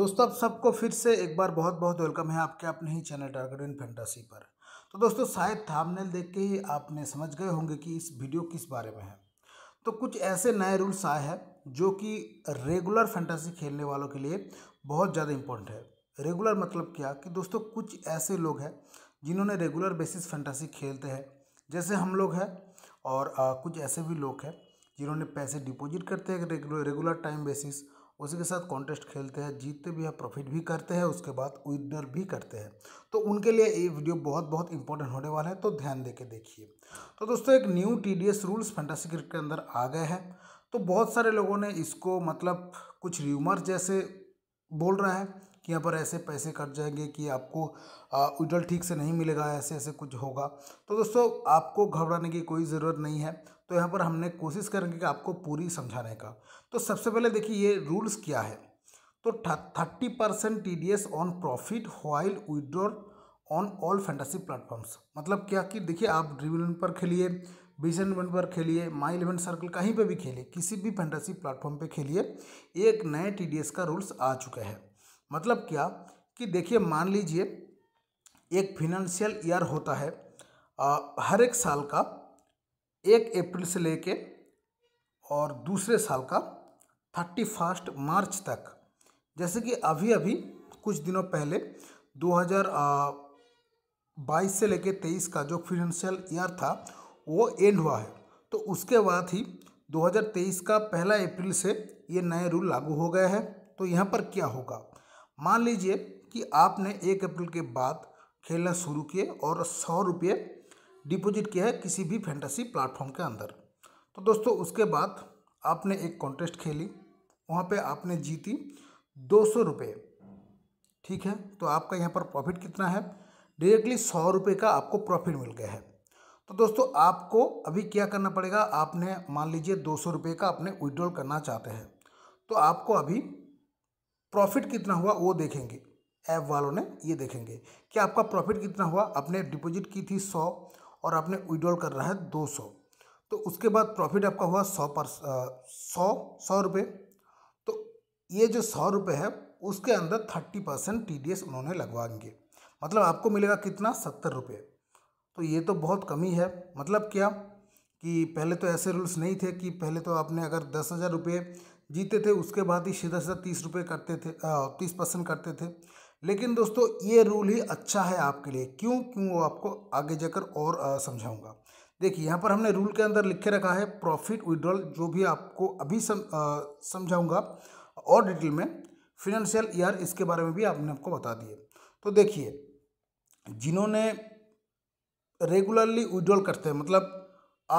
दोस्तों आप सबको फिर से एक बार बहुत बहुत वेलकम है आपके अपने ही चैनल टारगेट इन फैंटासी पर तो दोस्तों शायद थामनेल देख के ही आपने समझ गए होंगे कि इस वीडियो किस बारे में है तो कुछ ऐसे नए रूल्स आए हैं जो कि रेगुलर फैंटासी खेलने वालों के लिए बहुत ज़्यादा इम्पोर्टेंट है रेगुलर मतलब क्या कि दोस्तों कुछ ऐसे लोग हैं जिन्होंने रेगुलर बेसिस फैंटासी खेलते हैं जैसे हम लोग हैं और आ, कुछ ऐसे भी लोग हैं जिन्होंने पैसे डिपॉजिट करते हैं रेगुलर टाइम बेसिस उसी के साथ कॉन्टेस्ट खेलते हैं जीतते भी हैं प्रॉफिट भी करते हैं उसके बाद विनर भी करते हैं तो उनके लिए ये वीडियो बहुत बहुत इंपॉर्टेंट होने वाला है तो ध्यान दे के देखिए तो दोस्तों एक new T D S rules fantasy cricket के अंदर आ गए हैं तो बहुत सारे लोगों ने इसको मतलब कुछ र्यूमर जैसे बोल रहा है कि यहाँ पर ऐसे पैसे कट जाएंगे कि आपको विड्रॉल ठीक से नहीं मिलेगा ऐसे ऐसे कुछ होगा तो दोस्तों आपको घबराने की कोई ज़रूरत नहीं है तो यहाँ पर हमने कोशिश करेंगे कि आपको पूरी समझाने का तो सबसे पहले देखिए ये रूल्स क्या है तो thirty percent T D S on profit while withdrawal on all fantasy platforms मतलब क्या कि देखिए आप ड्रीम इलेवन पर खेलिए विजन इलेवन पर खेलिए माई इलेवन सर्कल कहीं पर भी खेलिए किसी भी फैंटेसी प्लेटफॉर्म पर खेलिए एक नए टी डी एस का रूल्स आ चुका है मतलब क्या कि देखिए मान लीजिए एक फिनेंशियल ईयर होता है आ, हर एक साल का एक अप्रैल से लेके और दूसरे साल का थर्टी फर्स्ट मार्च तक जैसे कि अभी अभी कुछ दिनों पहले 2022 से लेके 23 का जो फिनेंशियल ईयर था वो एंड हुआ है तो उसके बाद ही 2023 का पहला अप्रैल से ये नए रूल लागू हो गए हैं तो यहाँ पर क्या होगा मान लीजिए कि आपने एक अप्रैल के बाद खेलना शुरू किए और सौ रुपये डिपॉजिट किया है किसी भी फैंटेसी प्लेटफॉर्म के अंदर तो दोस्तों उसके बाद आपने एक कॉन्टेस्ट खेली वहाँ पे आपने जीती दो सौ रुपये ठीक है तो आपका यहाँ पर प्रॉफिट कितना है डायरेक्टली सौ रुपये का आपको प्रॉफिट मिल गया है तो दोस्तों आपको अभी क्या करना पड़ेगा आपने मान लीजिए दो सौ रुपये का आपने विड्रॉल करना चाहते हैं तो आपको अभी प्रॉफिट कितना हुआ वो देखेंगे ऐप वालों ने ये देखेंगे कि आपका प्रॉफिट कितना हुआ आपने डिपॉजिट की थी सौ और आपने विड्रॉल कर रहा है दो सौ तो उसके बाद प्रॉफिट आपका हुआ सौ पर सौ सौ रुपये तो ये जो सौ रुपये है उसके अंदर thirty percent T D S उन्होंने लगवाएंगे मतलब आपको मिलेगा कितना सत्तर रुपये तो ये तो बहुत कमी है मतलब क्या कि पहले तो ऐसे रूल्स नहीं थे कि पहले तो आपने अगर दस हज़ार रुपये जीते थे उसके बाद ही सीधा सीधा तीस रुपये करते थे तीस परसेंट करते थे लेकिन दोस्तों ये रूल ही अच्छा है आपके लिए क्यों क्यों वो आपको आगे जाकर और समझाऊंगा देखिए यहाँ पर हमने रूल के अंदर लिख के रखा है प्रॉफिट विड्रॉल जो भी आपको अभी सम, समझाऊंगा और डिटेल में फिनेंशियल ईयर इसके बारे में भी आपने आपको बता दिए तो देखिए जिन्होंने रेगुलरली विड्रॉल करते हैं मतलब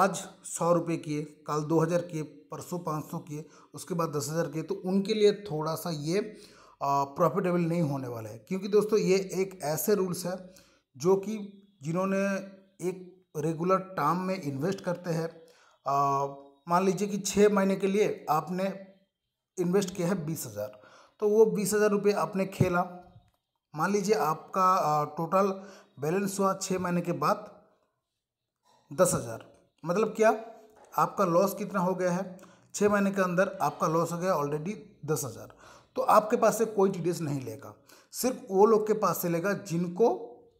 आज सौ रुपये किए कल दो हज़ार किए परसों पाँच सौ किए उसके बाद दस हज़ार किए तो उनके लिए थोड़ा सा ये प्रॉफिटेबल नहीं होने वाले हैं क्योंकि दोस्तों ये एक ऐसे रूल्स है जो कि जिन्होंने एक रेगुलर टर्म में इन्वेस्ट करते हैं मान लीजिए कि छः महीने के लिए आपने इन्वेस्ट किया है बीस हज़ार तो वो बीस हज़ार रुपये आपने खेला मान लीजिए आपका टोटल बैलेंस हुआ छः महीने के बाद दस हज़ार मतलब क्या आपका लॉस कितना हो गया है छः महीने के अंदर आपका लॉस हो गया ऑलरेडी दस हज़ार तो आपके पास से कोई टी नहीं लेगा सिर्फ वो लोग के पास से लेगा जिनको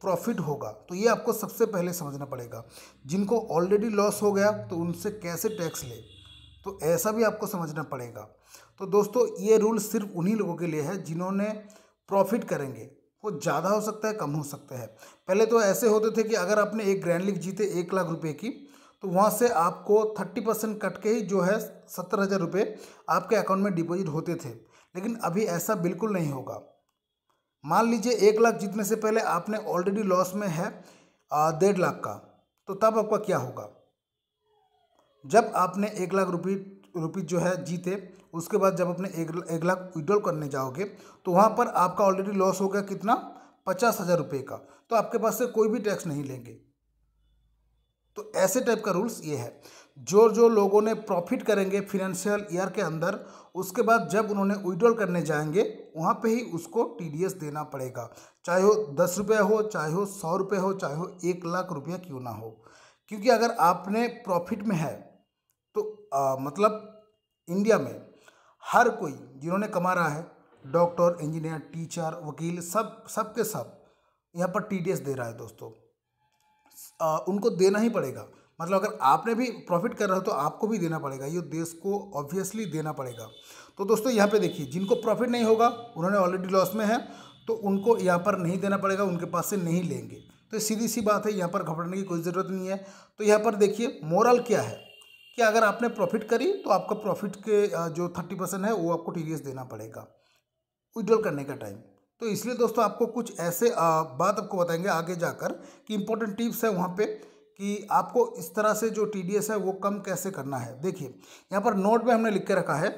प्रॉफिट होगा तो ये आपको सबसे पहले समझना पड़ेगा जिनको ऑलरेडी लॉस हो गया तो उनसे कैसे टैक्स ले तो ऐसा भी आपको समझना पड़ेगा तो दोस्तों ये रूल सिर्फ उन्हीं लोगों के लिए है जिन्होंने प्रॉफिट करेंगे वो ज़्यादा हो सकता है कम हो सकता है पहले तो ऐसे होते थे कि अगर आपने एक ग्रैंड लीग जीते एक लाख रुपए की तो वहाँ से आपको थर्टी परसेंट कट के ही जो है सत्तर हज़ार रुपये आपके अकाउंट में डिपॉजिट होते थे लेकिन अभी ऐसा बिल्कुल नहीं होगा मान लीजिए एक लाख जीतने से पहले आपने ऑलरेडी लॉस में है डेढ़ लाख का तो तब आपका क्या होगा जब आपने एक लाख रुपये रुपीज़ जो है जीते उसके बाद जब अपने एक, एक लाख विड्रॉल करने जाओगे तो वहाँ पर आपका ऑलरेडी लॉस हो गया कितना पचास हज़ार रुपये का तो आपके पास से कोई भी टैक्स नहीं लेंगे तो ऐसे टाइप का रूल्स ये है जो जो लोगों ने प्रॉफिट करेंगे फिनेंशियल ईयर के अंदर उसके बाद जब उन्होंने विड्रॉल करने जाएंगे वहाँ पे ही उसको टीडीएस देना पड़ेगा चाहे वो दस रुपये हो चाहे हो सौ रुपये हो चाहे हो एक लाख रुपया क्यों ना हो क्योंकि अगर आपने प्रॉफिट में है तो आ, मतलब इंडिया में हर कोई जिन्होंने कमा रहा है डॉक्टर इंजीनियर टीचर वकील सब सब के सब यहाँ पर टी दे रहा है दोस्तों आ, उनको देना ही पड़ेगा मतलब अगर आपने भी प्रॉफिट कर रहे हो तो आपको भी देना पड़ेगा ये देश को ऑब्वियसली देना पड़ेगा तो दोस्तों यहाँ पे देखिए जिनको प्रॉफिट नहीं होगा उन्होंने ऑलरेडी लॉस में है तो उनको यहाँ पर नहीं देना पड़ेगा उनके पास से नहीं लेंगे तो सीधी सी बात है यहाँ पर घबराने की कोई ज़रूरत नहीं है तो यहाँ पर देखिए मॉरल क्या है कि अगर आपने प्रॉफिट करी तो आपका प्रॉफिट के जो थर्टी परसेंट है वो आपको टी देना पड़ेगा विड्रॉल करने का टाइम तो इसलिए दोस्तों आपको कुछ ऐसे बात आपको बताएंगे आगे जाकर कि इम्पोर्टेंट टिप्स है वहाँ पर कि आपको इस तरह से जो टी है वो कम कैसे करना है देखिए यहाँ पर नोट में हमने लिख के रखा है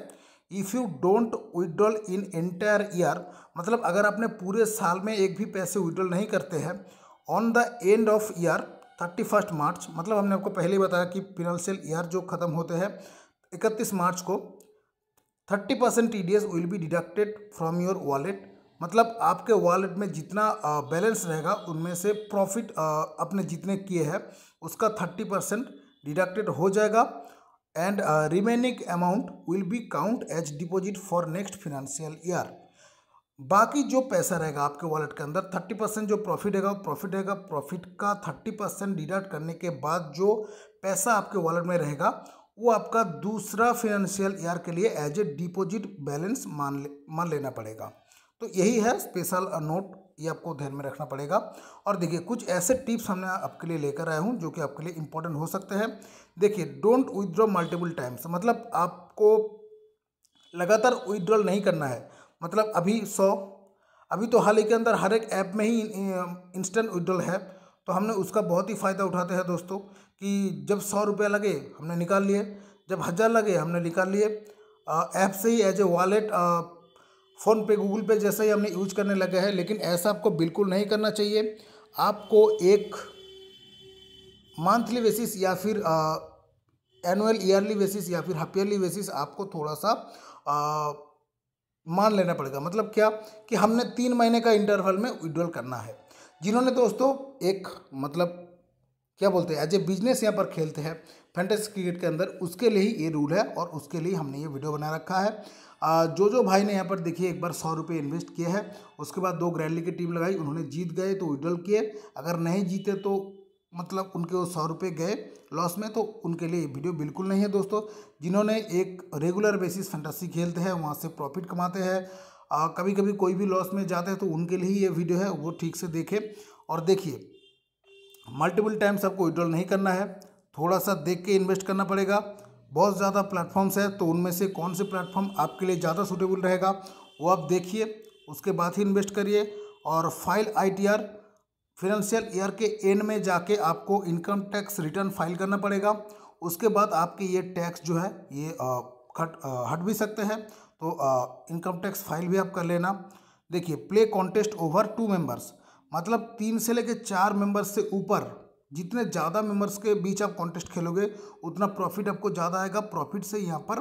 if you don't withdrawal in entire year मतलब अगर आपने पूरे साल में एक भी पैसे विड्रॉल नहीं करते हैं on the end of year thirty first March मतलब हमने आपको पहले ही बताया कि फिनंशियल ईयर जो ख़त्म होते हैं इकतीस मार्च को thirty percent T D S will be deducted from your wallet मतलब आपके वॉलेट में जितना बैलेंस रहेगा उनमें से प्रॉफिट अपने जितने किए हैं उसका थर्टी परसेंट डिडक्टेड हो जाएगा and remaining amount will be count as deposit for next financial year बाकी जो पैसा रहेगा आपके वॉलेट के अंदर थर्टी परसेंट जो प्रॉफिट रहेगा प्रॉफिट रहेगा प्रॉफिट का थर्टी परसेंट डिडक्ट करने के बाद जो पैसा आपके वॉलेट में रहेगा वो आपका दूसरा फिनेंशियल ईयर के लिए एज ए डिपॉजिट बैलेंस मान ले मान लेना पड़ेगा तो यही है स्पेशल नोट ये आपको ध्यान में रखना पड़ेगा और देखिए कुछ ऐसे टिप्स हमने आपके लिए लेकर आया हूँ जो कि आपके लिए इंपॉर्टेंट हो सकते हैं देखिए डोंट विदड्रॉ मल्टीपल टाइम्स मतलब आपको लगातार विदड्रॉल नहीं करना है मतलब अभी सौ अभी तो हाल ही के अंदर हर एक ऐप में ही इंस्टेंट विदड्रॉल है तो हमने उसका बहुत ही फ़ायदा उठाते हैं दोस्तों कि जब सौ रुपया लगे हमने निकाल लिए जब हज़ार लगे हमने निकाल लिए ऐप से ही as a wallet PhonePe Google Pay जैसे ही हमने यूज करने लगे हैं लेकिन ऐसा आपको बिल्कुल नहीं करना चाहिए आपको एक मंथली बेसिस या फिर एनुअल ईयरली बेसिस या फिर हाफ ईयरली बेसिस आपको थोड़ा सा आ, मान लेना पड़ेगा मतलब क्या कि हमने तीन महीने का इंटरवल में विड्रॉल करना है जिन्होंने दोस्तों एक मतलब क्या बोलते हैं एज ए बिजनेस यहाँ पर खेलते हैं फैंटेसी क्रिकेट के अंदर उसके लिए ही ये रूल है और उसके लिए हमने ये वीडियो बना रखा है जो जो भाई ने यहाँ पर देखिए एक बार सौ रुपये इन्वेस्ट किया है उसके बाद दो ग्रैंडली की टीम लगाई उन्होंने जीत गए तो विड्रॉल किए अगर नहीं जीते तो मतलब उनके वो सौ रुपये गए लॉस में तो उनके लिए वीडियो बिल्कुल नहीं है दोस्तों जिन्होंने एक रेगुलर बेसिस फंटासी खेलते हैं वहाँ से प्रॉफिट कमाते हैं कभी कभी कोई भी लॉस में जाते हैं तो उनके लिए ही ये वीडियो है वो ठीक से देखें और देखिए मल्टीपल टाइम्स आपको विड्रॉल नहीं करना है थोड़ा सा देख के इन्वेस्ट करना पड़ेगा बहुत ज़्यादा प्लेटफॉर्म्स है तो उनमें से कौन से प्लेटफॉर्म आपके लिए ज़्यादा सूटेबल रहेगा वो आप देखिए उसके बाद ही इन्वेस्ट करिए और फाइल आईटीआर फाइनेंशियल ईयर के एंड में जाके आपको इनकम टैक्स रिटर्न फाइल करना पड़ेगा उसके बाद आपके ये टैक्स जो है ये हट हट भी सकते हैं तो इनकम टैक्स फाइल भी आप कर लेना देखिए play contest over two members मतलब तीन से लेकर चार मेंबर्स से ऊपर जितने ज़्यादा मेम्बर्स के बीच आप कॉन्टेस्ट खेलोगे उतना प्रॉफिट आपको ज़्यादा आएगा प्रॉफिट से यहाँ पर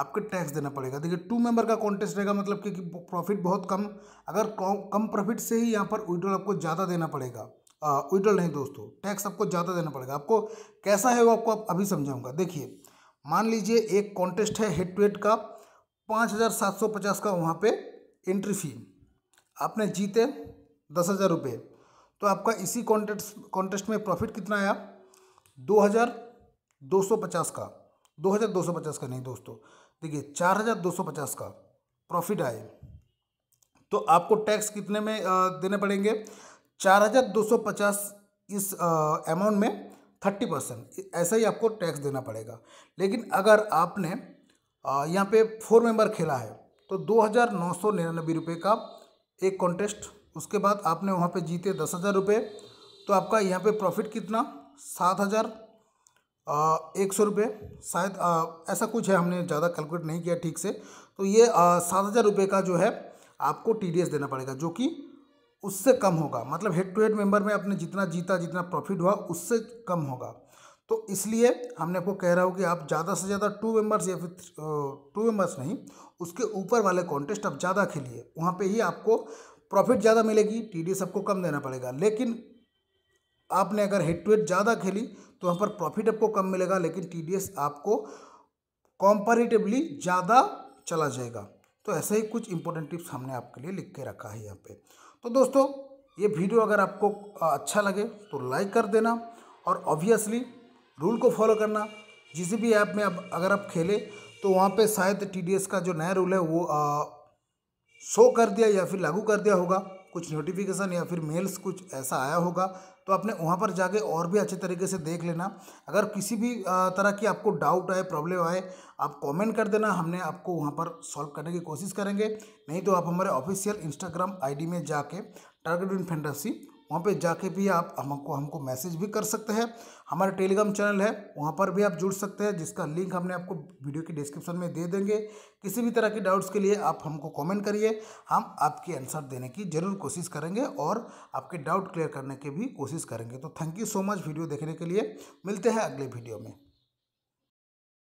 आपके टैक्स देना पड़ेगा देखिए टू मेंबर का कॉन्टेस्ट रहेगा मतलब कि प्रॉफिट बहुत कम अगर कम प्रॉफिट से ही यहाँ पर विड्रॉल आपको ज़्यादा देना पड़ेगा विड्रॉल नहीं दोस्तों टैक्स आपको ज़्यादा देना पड़ेगा आपको कैसा है वो आपको आप अभी समझाऊंगा देखिए मान लीजिए एक कॉन्टेस्ट है हेड टू हेड का पाँच हज़ार सात सौ पचास का वहाँ पर एंट्री फी आपने जीते दस हज़ार रुपये तो आपका इसी कॉन्टेस्ट कॉन्टेस्ट में प्रॉफिट कितना आया दो हज़ार दो सौ पचास का दो हज़ार दो सौ पचास का नहीं दोस्तों देखिए चार हज़ार दो सौ पचास का प्रॉफिट आए तो आपको टैक्स कितने में देने पड़ेंगे चार हज़ार दो सौ पचास इस अमाउंट में थर्टी परसेंट ऐसा ही आपको टैक्स देना पड़ेगा लेकिन अगर आपने यहाँ पे फोर मेंबर खेला है तो दो हज़ार नौ सौ निन्यानबे रुपये का एक कॉन्टेस्ट उसके बाद आपने वहाँ पे जीते दस हज़ार रुपये तो आपका यहाँ पे प्रॉफिट कितना सात हज़ार एक सौ रुपये शायद ऐसा कुछ है हमने ज़्यादा कैलकुलेट नहीं किया ठीक से तो ये सात हज़ार रुपये का जो है आपको टी देना पड़ेगा जो कि उससे कम होगा मतलब हेड टू हेड मेंबर में आपने जितना जीता जितना प्रॉफिट हुआ उससे कम होगा तो इसलिए हमने आपको कह रहा हूँ कि आप ज़्यादा से ज़्यादा टू मेंबर्स या फिर टू मेंबर्स नहीं उसके ऊपर वाले कॉन्टेस्ट आप ज़्यादा खेलिए वहाँ पे ही आपको प्रॉफिट ज़्यादा मिलेगी टीडी सबको कम देना पड़ेगा लेकिन आपने अगर हेड टू हेड ज़्यादा खेली तो वहाँ पर प्रॉफिट आपको कम मिलेगा लेकिन एस आपको कॉम्परेटिवली ज़्यादा चला जाएगा तो ऐसे ही कुछ इंपॉर्टेंट टिप्स हमने आपके लिए लिख के रखा है यहाँ पे तो दोस्तों ये वीडियो अगर आपको अच्छा लगे तो लाइक कर देना और ऑब्वियसली रूल को फॉलो करना जिस भी ऐप में अब अगर आप खेले तो वहाँ पे शायद एस का जो नया रूल है वो आ, शो कर दिया या फिर लागू कर दिया होगा कुछ नोटिफिकेशन या फिर मेल्स कुछ ऐसा आया होगा तो आपने वहाँ पर जाके और भी अच्छे तरीके से देख लेना अगर किसी भी तरह की आपको डाउट आए प्रॉब्लम आए आप कमेंट कर देना हमने आपको वहाँ पर सॉल्व करने की कोशिश करेंगे नहीं तो आप हमारे ऑफिशियल इंस्टाग्राम आईडी में जाके टारगेट इन फेंडरसी वहाँ पे जाके भी आप हमको हमको मैसेज भी कर सकते हैं हमारा टेलीग्राम चैनल है वहाँ पर भी आप जुड़ सकते हैं जिसका लिंक हमने आपको वीडियो की डिस्क्रिप्शन में दे देंगे किसी भी तरह के डाउट्स के लिए आप हमको कमेंट करिए हम आपके आंसर देने की ज़रूर कोशिश करेंगे और आपके डाउट क्लियर करने की भी कोशिश करेंगे तो thank you so much video देखने के लिए मिलते हैं अगले वीडियो में